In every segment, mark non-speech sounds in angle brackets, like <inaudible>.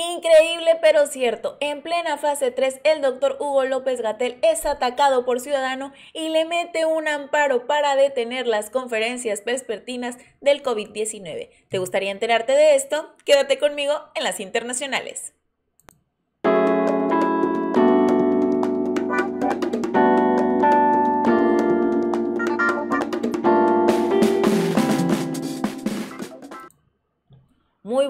Increíble pero cierto, en plena fase 3 el doctor Hugo López Gatel es atacado por Ciudadano y le mete un amparo para detener las conferencias vespertinas del COVID-19. ¿Te gustaría enterarte de esto? Quédate conmigo en las internacionales.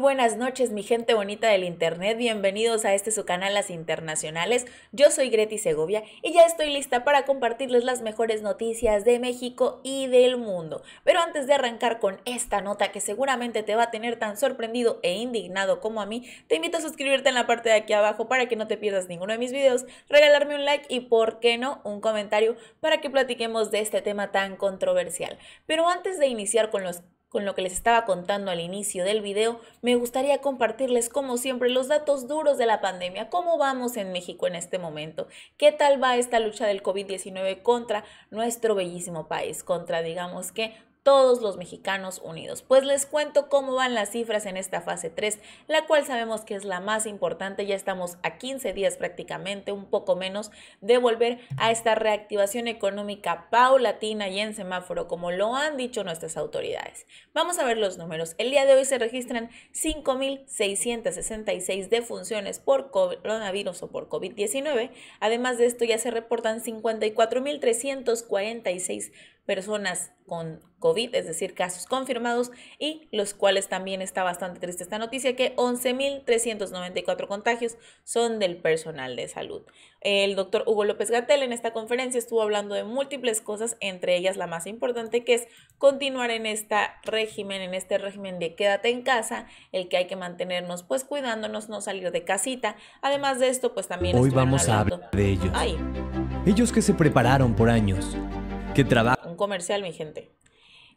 buenas noches, mi gente bonita del internet. Bienvenidos a este su canal Las Internacionales. Yo soy Greti Segovia y ya estoy lista para compartirles las mejores noticias de México y del mundo. Pero antes de arrancar con esta nota que seguramente te va a tener tan sorprendido e indignado como a mí, te invito a suscribirte en la parte de aquí abajo para que no te pierdas ninguno de mis videos, regalarme un like y por qué no un comentario para que platiquemos de este tema tan controversial. Pero antes de iniciar con los con lo que les estaba contando al inicio del video, me gustaría compartirles como siempre los datos duros de la pandemia, cómo vamos en México en este momento, qué tal va esta lucha del COVID-19 contra nuestro bellísimo país, contra digamos que todos los mexicanos unidos. Pues les cuento cómo van las cifras en esta fase 3, la cual sabemos que es la más importante. Ya estamos a 15 días prácticamente, un poco menos, de volver a esta reactivación económica paulatina y en semáforo, como lo han dicho nuestras autoridades. Vamos a ver los números. El día de hoy se registran 5.666 defunciones por coronavirus o por COVID-19. Además de esto, ya se reportan 54.346 personas con COVID, es decir, casos confirmados, y los cuales también está bastante triste esta noticia, que 11.394 contagios son del personal de salud. El doctor Hugo López Gatel en esta conferencia estuvo hablando de múltiples cosas, entre ellas la más importante, que es continuar en este régimen, en este régimen de quédate en casa, el que hay que mantenernos pues cuidándonos, no salir de casita. Además de esto, pues también... Hoy vamos a hablar de ellos. Ellos que se prepararon por años, que trabajan comercial, mi gente.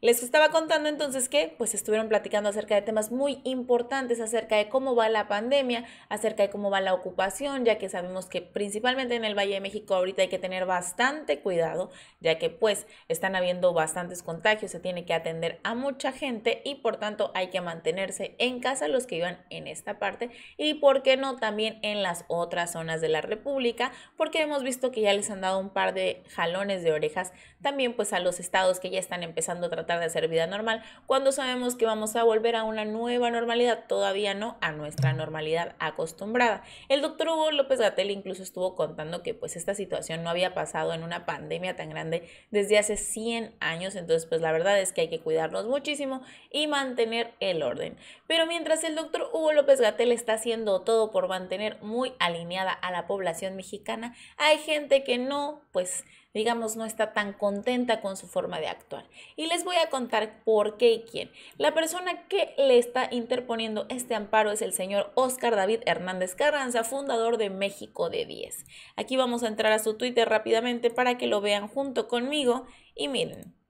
Les estaba contando entonces que pues estuvieron platicando acerca de temas muy importantes, acerca de cómo va la pandemia, acerca de cómo va la ocupación, ya que sabemos que principalmente en el Valle de México ahorita hay que tener bastante cuidado, ya que pues están habiendo bastantes contagios, se tiene que atender a mucha gente y por tanto hay que mantenerse en casa los que vivan en esta parte y por qué no también en las otras zonas de la República, porque hemos visto que ya les han dado un par de jalones de orejas también pues a los estados que ya están empezando a tratar de hacer vida normal cuando sabemos que vamos a volver a una nueva normalidad, todavía no a nuestra normalidad acostumbrada. El doctor Hugo López Gatel incluso estuvo contando que pues esta situación no había pasado en una pandemia tan grande desde hace 100 años, entonces pues la verdad es que hay que cuidarnos muchísimo y mantener el orden. Pero mientras el doctor Hugo López Gatel está haciendo todo por mantener muy alineada a la población mexicana, hay gente que no, pues digamos, no está tan contenta con su forma de actuar. Y les voy a contar por qué y quién. La persona que le está interponiendo este amparo es el señor Oscar David Hernández Carranza, fundador de México de 10. Aquí vamos a entrar a su Twitter rápidamente para que lo vean junto conmigo y miren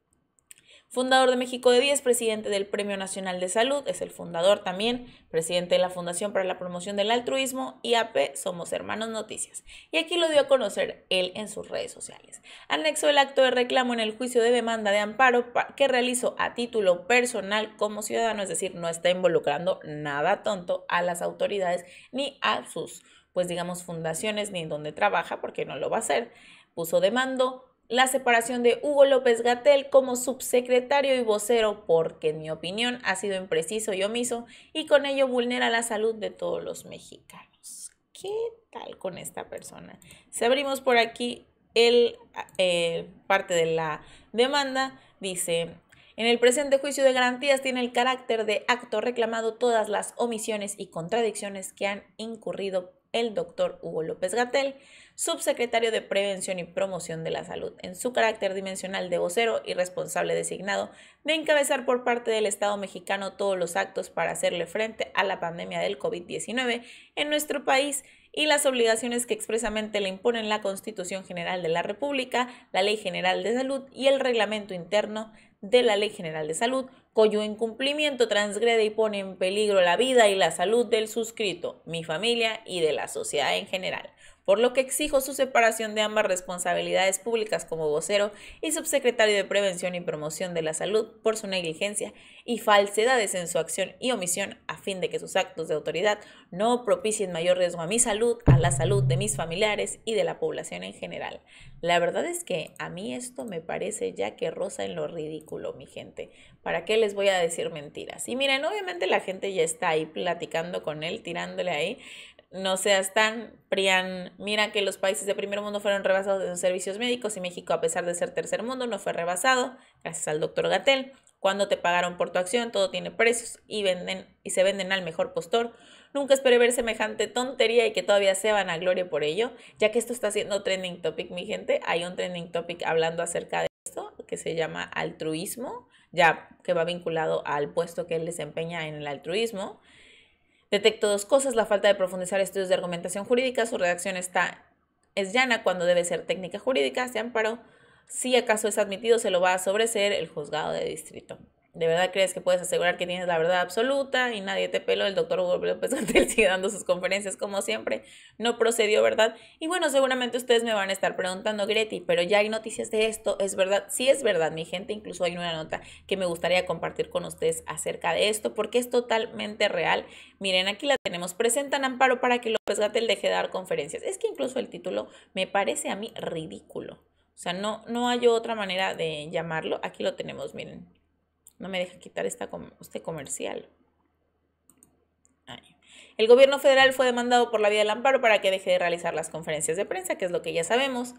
fundador de México de 10, presidente del Premio Nacional de Salud, es el fundador también, presidente de la Fundación para la Promoción del Altruismo y AP Somos Hermanos Noticias. Y aquí lo dio a conocer él en sus redes sociales. Anexo el acto de reclamo en el juicio de demanda de amparo que realizó a título personal como ciudadano, es decir, no está involucrando nada tonto a las autoridades ni a sus, pues digamos, fundaciones ni en donde trabaja, porque no lo va a hacer. Puso demando la separación de Hugo López Gatel como subsecretario y vocero porque, en mi opinión, ha sido impreciso y omiso y con ello vulnera la salud de todos los mexicanos. ¿Qué tal con esta persona? Si abrimos por aquí el, eh, parte de la demanda, dice... En el presente juicio de garantías tiene el carácter de acto reclamado todas las omisiones y contradicciones que han incurrido el doctor Hugo López Gatel, subsecretario de Prevención y Promoción de la Salud, en su carácter dimensional de vocero y responsable designado de encabezar por parte del Estado mexicano todos los actos para hacerle frente a la pandemia del COVID-19 en nuestro país y las obligaciones que expresamente le imponen la Constitución General de la República, la Ley General de Salud y el Reglamento Interno de la Ley General de Salud, cuyo incumplimiento transgrede y pone en peligro la vida y la salud del suscrito, mi familia y de la sociedad en general por lo que exijo su separación de ambas responsabilidades públicas como vocero y subsecretario de Prevención y Promoción de la Salud por su negligencia y falsedades en su acción y omisión a fin de que sus actos de autoridad no propicien mayor riesgo a mi salud, a la salud de mis familiares y de la población en general. La verdad es que a mí esto me parece ya que rosa en lo ridículo, mi gente. ¿Para qué les voy a decir mentiras? Y miren, obviamente la gente ya está ahí platicando con él, tirándole ahí, no seas tan prian. Mira que los países de primer mundo fueron rebasados en servicios médicos y México, a pesar de ser tercer mundo, no fue rebasado, gracias al doctor Gatel. Cuando te pagaron por tu acción, todo tiene precios y, venden, y se venden al mejor postor. Nunca esperé ver semejante tontería y que todavía se van a gloria por ello, ya que esto está siendo trending topic, mi gente. Hay un trending topic hablando acerca de esto que se llama altruismo, ya que va vinculado al puesto que él desempeña en el altruismo. Detecto dos cosas, la falta de profundizar estudios de argumentación jurídica, su redacción está, es llana cuando debe ser técnica jurídica, se amparo, si acaso es admitido se lo va a sobreseer el juzgado de distrito. ¿De verdad crees que puedes asegurar que tienes la verdad absoluta y nadie te pelo El doctor Hugo López <laughs> Gatel sigue dando sus conferencias como siempre. No procedió, ¿verdad? Y bueno, seguramente ustedes me van a estar preguntando, Greti, pero ya hay noticias de esto, ¿es verdad? Sí es verdad, mi gente. Incluso hay una nota que me gustaría compartir con ustedes acerca de esto porque es totalmente real. Miren, aquí la tenemos. Presentan amparo para que López Gatel deje de dar conferencias. Es que incluso el título me parece a mí ridículo. O sea, no, no hay otra manera de llamarlo. Aquí lo tenemos, miren. No me deja quitar esta este comercial. El gobierno federal fue demandado por la vía del amparo para que deje de realizar las conferencias de prensa, que es lo que ya sabemos.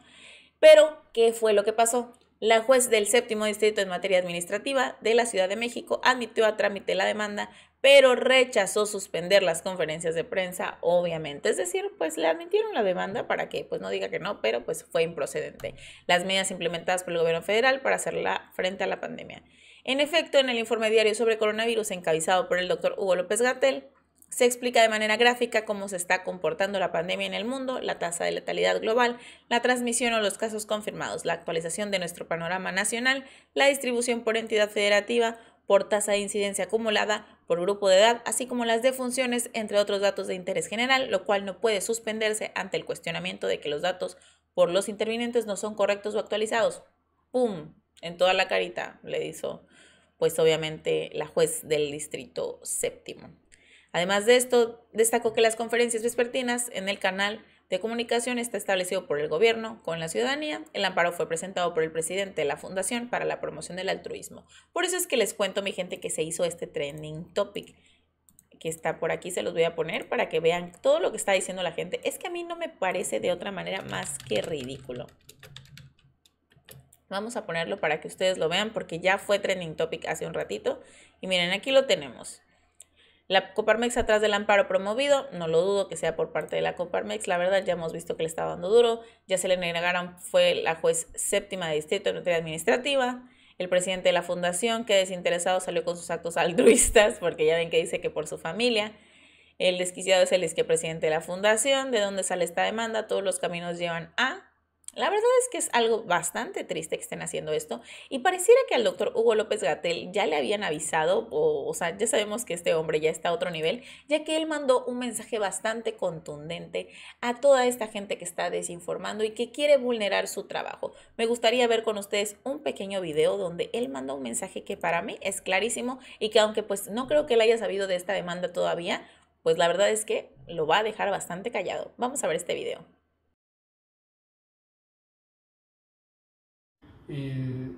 Pero, ¿qué fue lo que pasó? La juez del séptimo distrito en materia administrativa de la Ciudad de México admitió a trámite la demanda, pero rechazó suspender las conferencias de prensa, obviamente. Es decir, pues le admitieron la demanda para que pues no diga que no, pero pues fue improcedente. Las medidas implementadas por el gobierno federal para hacerla frente a la pandemia. En efecto, en el informe diario sobre coronavirus encabezado por el doctor Hugo López Gatel, se explica de manera gráfica cómo se está comportando la pandemia en el mundo, la tasa de letalidad global, la transmisión o los casos confirmados, la actualización de nuestro panorama nacional, la distribución por entidad federativa, por tasa de incidencia acumulada, por grupo de edad, así como las defunciones, entre otros datos de interés general, lo cual no puede suspenderse ante el cuestionamiento de que los datos por los intervinientes no son correctos o actualizados. ¡Pum! En toda la carita le hizo pues obviamente la juez del distrito séptimo. Además de esto, destacó que las conferencias vespertinas en el canal de comunicación está establecido por el gobierno con la ciudadanía. El amparo fue presentado por el presidente de la Fundación para la Promoción del Altruismo. Por eso es que les cuento, mi gente, que se hizo este trending topic que está por aquí, se los voy a poner para que vean todo lo que está diciendo la gente. Es que a mí no me parece de otra manera más que ridículo. Vamos a ponerlo para que ustedes lo vean porque ya fue trending topic hace un ratito. Y miren, aquí lo tenemos. La Coparmex atrás del amparo promovido, no lo dudo que sea por parte de la Coparmex, la verdad ya hemos visto que le está dando duro, ya se le negaron, fue la juez séptima de distrito en materia administrativa, el presidente de la fundación que desinteresado salió con sus actos altruistas, porque ya ven que dice que por su familia, el desquiciado es el presidente de la fundación, de dónde sale esta demanda, todos los caminos llevan a, la verdad es que es algo bastante triste que estén haciendo esto y pareciera que al doctor Hugo López Gatel ya le habían avisado, o, o sea, ya sabemos que este hombre ya está a otro nivel, ya que él mandó un mensaje bastante contundente a toda esta gente que está desinformando y que quiere vulnerar su trabajo. Me gustaría ver con ustedes un pequeño video donde él manda un mensaje que para mí es clarísimo y que aunque pues no creo que él haya sabido de esta demanda todavía, pues la verdad es que lo va a dejar bastante callado. Vamos a ver este video. Eh,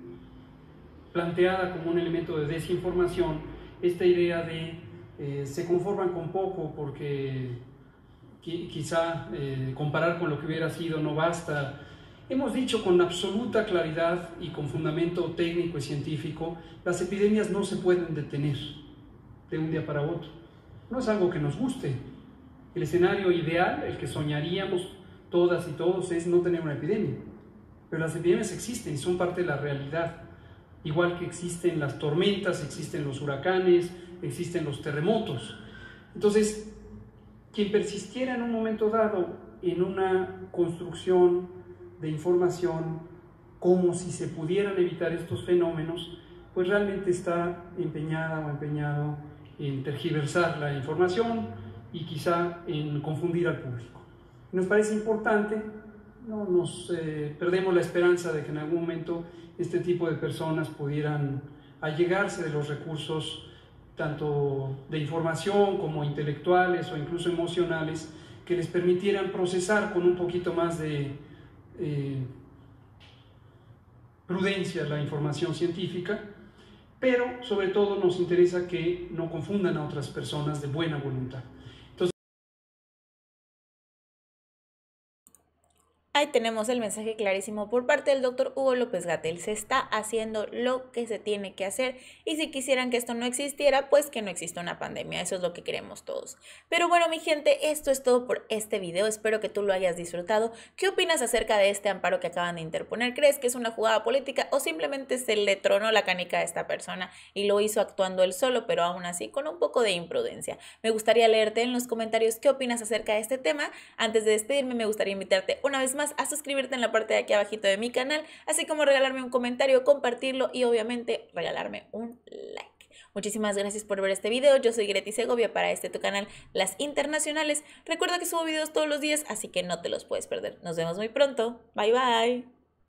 planteada como un elemento de desinformación, esta idea de eh, se conforman con poco porque quizá eh, comparar con lo que hubiera sido no basta. Hemos dicho con absoluta claridad y con fundamento técnico y científico, las epidemias no se pueden detener de un día para otro. No es algo que nos guste. El escenario ideal, el que soñaríamos todas y todos, es no tener una epidemia. Pero las epidemias existen, y son parte de la realidad. Igual que existen las tormentas, existen los huracanes, existen los terremotos. Entonces, quien persistiera en un momento dado en una construcción de información como si se pudieran evitar estos fenómenos, pues realmente está empeñada o empeñado en tergiversar la información y quizá en confundir al público. Nos parece importante no nos eh, perdemos la esperanza de que en algún momento este tipo de personas pudieran allegarse de los recursos tanto de información como intelectuales o incluso emocionales que les permitieran procesar con un poquito más de eh, prudencia la información científica, pero sobre todo nos interesa que no confundan a otras personas de buena voluntad. Ahí tenemos el mensaje clarísimo por parte del doctor Hugo López Gatel. Se está haciendo lo que se tiene que hacer y si quisieran que esto no existiera, pues que no exista una pandemia. Eso es lo que queremos todos. Pero bueno, mi gente, esto es todo por este video. Espero que tú lo hayas disfrutado. ¿Qué opinas acerca de este amparo que acaban de interponer? ¿Crees que es una jugada política o simplemente se le tronó la canica a esta persona y lo hizo actuando él solo, pero aún así con un poco de imprudencia? Me gustaría leerte en los comentarios qué opinas acerca de este tema. Antes de despedirme, me gustaría invitarte una vez más a suscribirte en la parte de aquí abajito de mi canal, así como regalarme un comentario, compartirlo y obviamente regalarme un like. Muchísimas gracias por ver este video. Yo soy Greti Segovia para este tu canal Las Internacionales. Recuerda que subo videos todos los días, así que no te los puedes perder. Nos vemos muy pronto. Bye bye.